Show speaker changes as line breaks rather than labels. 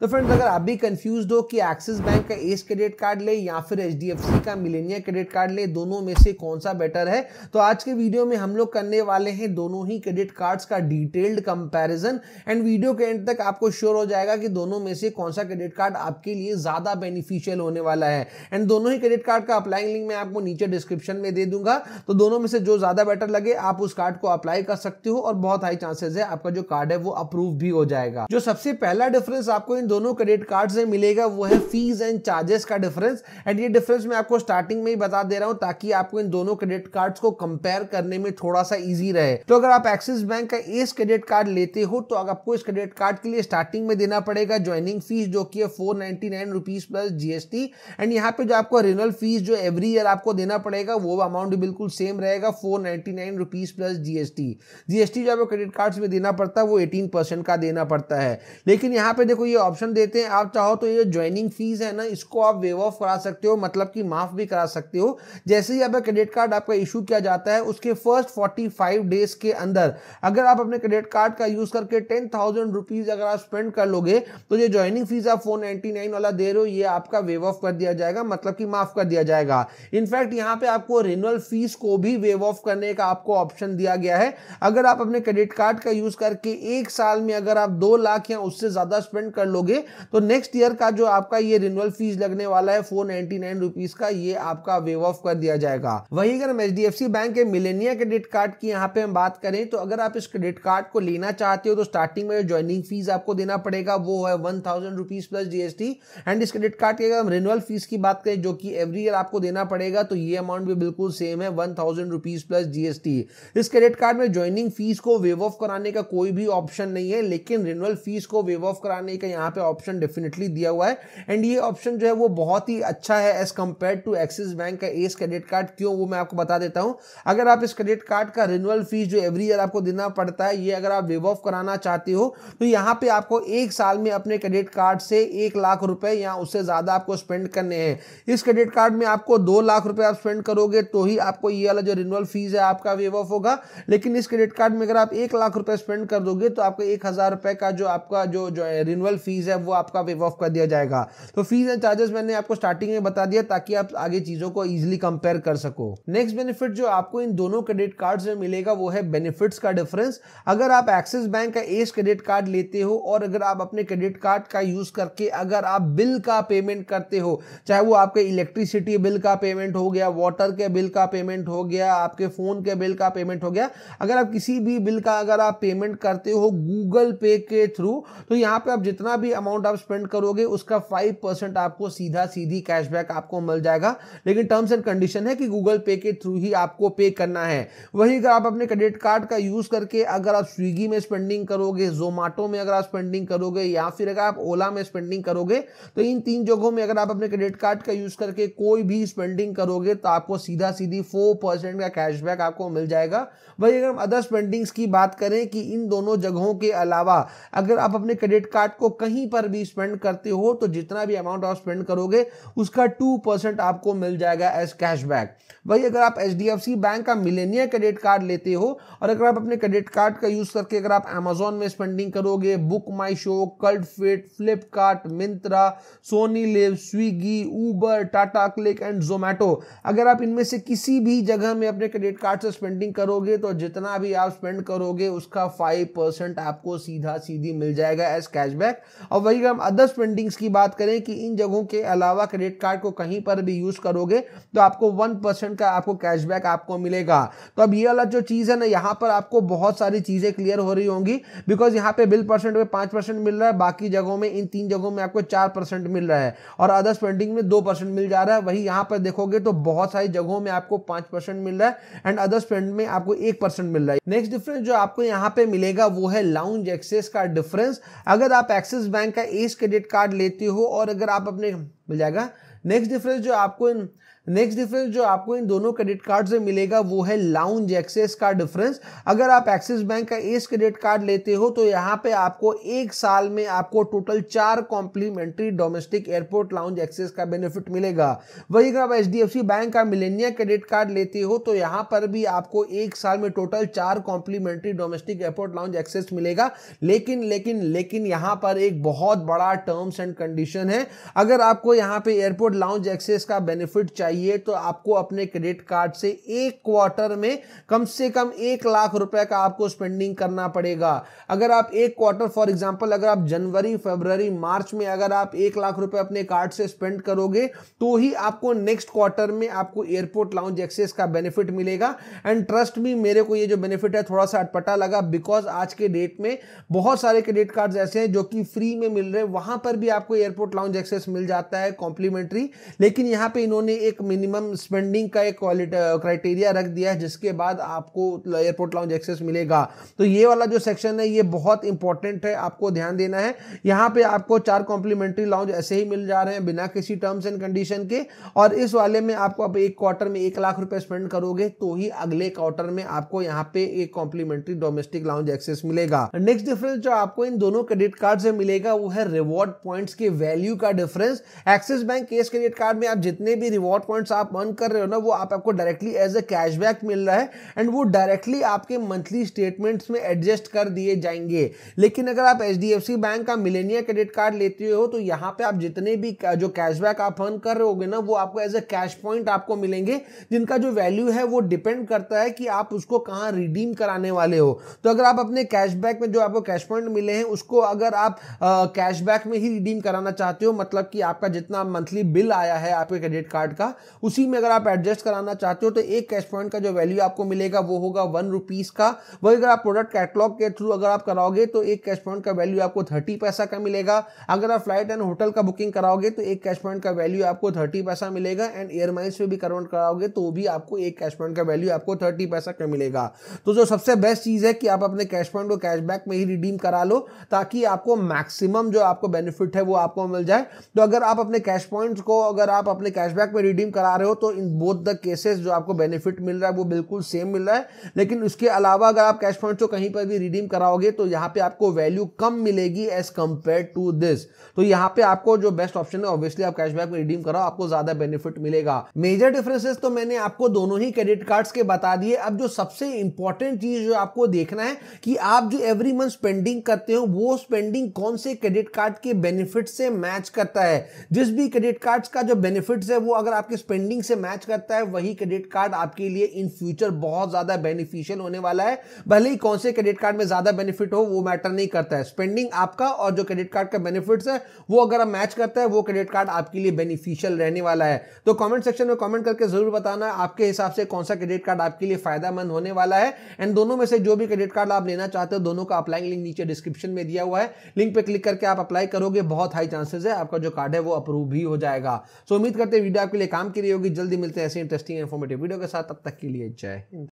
तो फ्रेंड्स अगर आप भी कंफ्यूज हो कि एक्सिस बैंक का एस क्रेडिट कार्ड ले या फिर एच का मिलेनिया क्रेडिट कार्ड ले दोनों में से कौन सा बेटर है तो आज के वीडियो में हम लोग करने वाले हैं दोनों ही क्रेडिट कार्ड्स का डिटेल्ड कंपैरिजन एंड वीडियो के एंड तक आपको श्योर हो जाएगा कि दोनों में से कौन सा क्रेडिट कार्ड आपके लिए ज़्यादा बेनिफिशियल होने वाला है एंड दोनों ही क्रेडिट कार्ड का अप्लाइंग लिंक मैं आपको नीचे डिस्क्रिप्शन में दे दूंगा तो दोनों में से जो ज़्यादा बेटर लगे आप उस कार्ड को अप्लाई कर सकते हो और बहुत हाई चांसेस है आपका जो कार्ड है वो अप्रूव भी हो जाएगा जो सबसे पहला डिफरेंस आपको इन इन दोनों क्रेडिट कार्ड से मिलेगा वो है फीस एंड चार्जेस का डिफरेंस एंड ये डिफरेंस मैं आपको स्टार्टिंग में ही बता दे रहा हूँ ताकि आपको इन दोनों क्रेडिट कार्ड्स को कंपेयर करने में थोड़ा सा इजी रहे तो अगर आप एक्सिस बैंक का एस क्रेडिट कार्ड लेते हो तो आपको इस क्रेडिट कार्ड के लिए स्टार्टिंग में देना पड़ेगा ज्वाइनिंग फीस जो कि है four ninety plus GST and यहाँ पे जो आपको रिनल फीस जो एवरी ईयर आपको देना पड़ेगा वो अमाउंट बिल्कुल सेम रहेगा four ninety plus GST GST जो आपको क्रेडिट कार्ड में देना पड़ता है वो एटीन का देना पड़ता है लेकिन यहाँ पे देखो ये ऑप्शन देते हैं आप चाहो तो ये ज्वाइनिंग फीस है ना इसको आप वेव ऑफ करा सकते हो मतलब कि माफ भी करा सकते हो जैसे ही अगर क्रेडिट कार्ड आपका इशू किया जाता है उसके फर्स्ट फोर्टी फाइव डेज के अंदर अगर आप अपने क्रेडिट कार्ड का यूज करके टेन थाउजेंड रुपीज अगर आप स्पेंड कर लोगे तो ये ज्वाइनिंग फीस आप फोर नाइनटी नाइन वाला दे रहे हो ये आपका वेव ऑफ कर दिया जाएगा मतलब कि माफ कर दिया जाएगा इनफैक्ट यहाँ पे आपको रिन्यूअल फीस को भी वेव ऑफ करने का आपको ऑप्शन दिया गया है अगर आप अपने क्रेडिट कार्ड का यूज करके एक साल में अगर आप दो लाख या उससे ज्यादा स्पेंड कर लोगे लोगे तो नेक्स्ट ईयर का जो आपका ये रिन्यूअल फीस लगने वाला है फोर नाइनटी नाइन रुपीज का ये आपका वेव ऑफ कर दिया जाएगा वही अगर हम एच बैंक के मिलेनिया क्रेडिट कार्ड की यहाँ पे हम बात करें तो अगर आप इस क्रेडिट कार्ड को लेना चाहते हो तो स्टार्टिंग में जो ज्वाइनिंग फीस आपको देना पड़ेगा वो है one thousand rupees plus GST and इस क्रेडिट कार्ड की अगर हम रिन्यूअल फीस की बात करें जो कि एवरी ईयर आपको देना पड़ेगा तो ये अमाउंट भी बिल्कुल सेम है one thousand rupees plus GST इस क्रेडिट कार्ड में ज्वाइनिंग फीस को वेव ऑफ कराने का कोई भी ऑप्शन नहीं है लेकिन रिन्यूअल फीस को वेव ऑफ कराने का यहाँ पे ऑप्शन डेफिनेटली दिया हुआ है एंड ये ऑप्शन जो है वो बहुत ही अच्छा है as compared to Axis bank का एस क्रेडिट कार्ड क्यों वो मैं आपको बता देता हूँ अगर आप इस क्रेडिट कार्ड का रिन्यूअल फीस जो एवरी ईयर आपको देना पड़ता है ये अगर आप वेव ऑफ कराना चाहते हो तो यहाँ पे आपको एक साल में अपने क्रेडिट कार्ड से एक लाख रुपए या उससे ज़्यादा आपको स्पेंड करने हैं इस क्रेडिट कार्ड में आपको दो लाख रुपए आप स्पेंड करोगे तो ही आपको ये वाला जो रिन्यूअल फीस है आपका वेव ऑफ होगा लेकिन इस क्रेडिट कार्ड में अगर आप एक लाख रुपए स्पेंड कर दोगे तो आपको एक हज़ार रुपए का जो आपका जो, जो रिन्यूअल फीस फीस है वो आपका वेव ऑफ कर दिया जाएगा तो फीस एंड चार्जेस मैंने आपको स्टार्टिंग में बता दिया ताकि आप आगे चीजों को इजिली कंपेयर कर सको नेक्स्ट बेनिफिट जो आपको इन दोनों क्रेडिट कार्ड में मिलेगा वो है बेनिफिट का डिफरेंस अगर आप एक्सिस बैंक का एस क्रेडिट कार्ड लेते हो और अगर आप अपने क्रेडिट कार्ड का यूज करके अगर आप बिल का पेमेंट करते हो चाहे वो आपके इलेक्ट्रिसिटी बिल का पेमेंट हो गया वाटर के बिल का पेमेंट हो गया आपके फोन के बिल का पेमेंट हो गया अगर आप किसी भी बिल का अगर आप पेमेंट करते हो गूगल पे के थ्रू तो यहाँ पे आप जितना भी अमाउंट आप स्पेंड करोगे उसका फाइव परसेंट आपको सीधा सीधी कैशबैक आपको मिल जाएगा लेकिन टर्म्स एंड कंडीशन है कि गूगल पे के थ्रू ही आपको पे करना है वहीं अगर आप अपने क्रेडिट कार्ड का यूज़ करके अगर आप स्विगी में स्पेंडिंग करोगे जोमाटो में अगर आप स्पेंडिंग करोगे या फिर अगर आप ओला में स्पेंडिंग करोगे तो इन तीन जगहों में अगर आप अपने क्रेडिट कार्ड का यूज़ करके कोई भी स्पेंडिंग करोगे तो आपको सीधा सीधी फोर का कैशबैक आपको मिल जाएगा वही अगर हम अदर स्पेंडिंग्स की बात करें कि इन दोनों जगहों के अलावा अगर आप अपने क्रेडिट कार्ड को कहीं कहीं पर भी स्पेंड करते हो तो जितना भी अमाउंट आप स्पेंड करोगे उसका टू परसेंट आपको मिल जाएगा एज कैशबैक वही अगर आप H D F C bank का मिलेनियर क्रेडिट कार्ड लेते हो और अगर आप अपने क्रेडिट कार्ड का यूज करके अगर आप अमेजोन में स्पेंडिंग करोगे Book My Show Cult Fit Flipkart Myntra Sony Liv Swiggy Uber Tata Cliq and Zomato अगर आप इनमें से किसी भी जगह में अपने क्रेडिट कार्ड से स्पेंडिंग करोगे तो जितना भी आप स्पेंड करोगे उसका फाइव परसेंट आपको सीधा सीधी मिल जाएगा एज कैशबैक और वही अगर हम अदर्स स्पेंडिंग्स की बात करें कि इन जगहों के अलावा क्रेडिट कार्ड को कहीं पर भी यूज़ करोगे तो आपको वन परसेंट का आपको कैशबैक आपको मिलेगा तो अब ये वाला जो चीज़ है ना यहाँ पर आपको बहुत सारी चीज़ें क्लियर हो रही होंगी बिकॉज यहाँ पे बिल परसेंट में पाँच परसेंट मिल रहा है बाकी जगहों में इन तीन जगहों में आपको चार परसेंट मिल रहा है और अदर्स स्पेंडिंग में दो परसेंट मिल जा रहा है वही यहाँ पर देखोगे तो बहुत सारी जगहों में आपको पाँच परसेंट मिल रहा है एंड अदर्स स्पेंड में आपको एक परसेंट मिल रहा है नेक्स्ट डिफरेंस जो आपको यहाँ पे मिलेगा वो है लाउंज एक्सेस का डिफरेंस अगर आप एक्सेस बैंक का एस क्रेडिट कार्ड लेते हो और अगर आप अपने मिल जाएगा नेक्स्ट डिफरेंस जो आपको इन नेक्स्ट डिफरेंस जो आपको इन दोनों क्रेडिट कार्ड से मिलेगा वो है लाउंज एक्सेस का डिफरेंस अगर आप एक्सिस बैंक का एस क्रेडिट कार्ड लेते हो तो यहाँ पे आपको एक साल में आपको टोटल चार complimentary domestic airport lounge access का बेनिफिट मिलेगा वही अगर आप एच बैंक का मिलेनिया क्रेडिट कार्ड लेते हो तो यहाँ पर भी आपको एक साल में टोटल चार complimentary domestic airport lounge access मिलेगा लेकिन लेकिन लेकिन यहाँ पर एक बहुत बड़ा टर्म्स एंड कंडीशन है अगर आपको यहाँ पे एयरपोर्ट लाउंज एक्सेस का बेनिफिट चाहिए तो आपको अपने क्रेडिट कार्ड से एक क्वार्टर में कम से कम एक लाख रुपए का आपको स्पेंडिंग करना पड़ेगा अगर आप एक क्वार्टर फॉर एग्जांपल अगर आप जनवरी फरवरी मार्च में अगर आप एक लाख रुपए अपने कार्ड से स्पेंड करोगे तो ही आपको नेक्स्ट क्वार्टर में आपको एयरपोर्ट लाउंज एक्सेस का बेनिफिट मिलेगा एंड ट्रस्ट भी मेरे को ये जो बेनिफिट है थोड़ा सा अटपटा लगा बिकॉज आज के डेट में बहुत सारे क्रेडिट कार्ड ऐसे हैं जो कि फ्री में मिल रहे हैं वहां पर भी आपको एयरपोर्ट लाउंज एक्सेस मिल जाता है कॉम्प्लीमेंट्री होगी लेकिन यहाँ पे इन्होंने एक मिनिमम स्पेंडिंग का एक क्राइटेरिया रख दिया है जिसके बाद आपको एयरपोर्ट लाउंज एक्सेस मिलेगा तो ये वाला जो सेक्शन है ये बहुत इंपॉर्टेंट है आपको ध्यान देना है यहाँ पे आपको चार कॉम्प्लीमेंट्री लाउंज ऐसे ही मिल जा रहे हैं बिना किसी टर्म्स एंड कंडीशन के और इस वाले में आपको अब एक क्वार्टर में एक लाख रुपए स्पेंड करोगे तो ही अगले क्वार्टर में आपको यहाँ पे एक कॉम्प्लीमेंट्री डोमेस्टिक लाउंज एक्सेस मिलेगा नेक्स्ट डिफरेंस जो आपको इन दोनों क्रेडिट कार्ड से मिलेगा वो है रिवॉर्ड पॉइंट्स के वैल्यू का डिफरेंस एक्सिस बैंक केस क्रेडिट कार्ड में आप जितने भी रिवॉर्ड पॉइंट्स आप अर्न कर रहे हो ना वो आप आपको डायरेक्टली एज अ कैशबैक मिल रहा है एंड वो डायरेक्टली आपके मंथली स्टेटमेंट्स में एडजस्ट कर दिए जाएंगे लेकिन अगर आप एच बैंक का मिलेनिया क्रेडिट कार्ड लेते हो तो यहाँ पे आप जितने भी जो कैशबैक आप अर्न कर रहे होगे ना वो आपको एज अ कैश पॉइंट आपको मिलेंगे जिनका जो वैल्यू है वो डिपेंड करता है कि आप उसको कहाँ रिडीम कराने वाले हो तो अगर आप अपने कैशबैक में जो आपको कैश पॉइंट मिले हैं उसको अगर आप कैशबैक में ही रिडीम कराना चाहते हो मतलब कि आपका जितना मंथली बिल आया है आपके क्रेडिट कार्ड का उसी में अगर आप एडजस्ट कराना चाहते हो तो एक कैश पॉइंट का जो वैल्यू आपको मिलेगा वो होगा वन रुपीज़ का वही अगर आप प्रोडक्ट कैटलॉग के थ्रू अगर आप कराओगे तो एक कैश पॉइंट का वैल्यू आपको थर्टी पैसा का मिलेगा अगर आप फ्लाइट एंड होटल का बुकिंग कराओगे तो एक कैश पॉइंट का वैल्यू आपको थर्टी पैसा मिलेगा एंड एयरमाइंस में भी कन्वर्ट कराओगे तो भी आपको एक कैश पॉइंट का वैल्यू आपको थर्टी पैसा का मिलेगा तो जो सबसे बेस्ट चीज़ है कि आप अपने कैश पॉइंट को कैशबैक में ही रिडीम करा लो ताकि आपको मैक्सिमम जो आपको बेनिफिट है वो आपको मिल जाए तो अगर आप अपने कैश पॉइंट को अगर आप अपने कैशबैक में रिडीम करा रहे हो तो इन बोथ द केसेस जो आपको बेनिफिट मिल रहा है वो बिल्कुल सेम मिल रहा है लेकिन उसके अलावा अगर आप कैश पॉइंट को कहीं पर भी रिडीम कराओगे तो यहाँ पे आपको वैल्यू कम मिलेगी एज कम्पेयर टू दिस तो यहाँ पे आपको जो बेस्ट ऑप्शन है ऑब्वियसली आप कैशबैक में रिडीम कराओ आपको ज्यादा बेनिफिट मिलेगा मेजर डिफरेंसेस तो मैंने आपको दोनों ही क्रेडिट कार्ड्स के बता दिए अब जो सबसे इंपॉर्टेंट चीज जो आपको देखना है कि आप जो एवरी मंथ स्पेंडिंग करते हो वो स्पेंडिंग कौन से क्रेडिट कार्ड के बेनिफिट से मैच करता है जिस भी क्रेडिट कार्ड कार्ड्स का जो बेनिफिट्स है वो अगर आपकी स्पेंडिंग से मैच करता है वही क्रेडिट कार्ड आपके लिए इन फ्यूचर बहुत ज़्यादा बेनिफिशियल होने वाला है भले ही कौन से क्रेडिट कार्ड में ज़्यादा बेनिफिट हो वो मैटर नहीं करता है स्पेंडिंग आपका और जो क्रेडिट कार्ड का बेनिफिट्स है वो अगर आप मैच करता है वो क्रेडिट कार्ड आपके लिए बेनिफिशियल रहने वाला है तो कॉमेंट सेक्शन में कॉमेंट करके ज़रूर बताना आपके हिसाब से कौन सा क्रेडिट कार्ड आपके लिए फ़ायदामंद होने वाला है एंड दोनों में से जो भी क्रेडिट कार्ड आप लेना चाहते हो दोनों का अप्लाइंग लिंक नीचे डिस्क्रिप्शन में दिया हुआ है लिंक पर क्लिक करके आप अप्लाई करोगे बहुत हाई चांसेस है आपका जो कार्ड है वो अप्रूव भी हो जाएगा जाएगा सो उम्मीद करते हैं वीडियो आपके लिए काम की रही होगी जल्दी मिलते हैं ऐसे इंटरेस्टिंग इन्फॉर्मेटिव वीडियो के साथ तब तक के लिए जय हिंद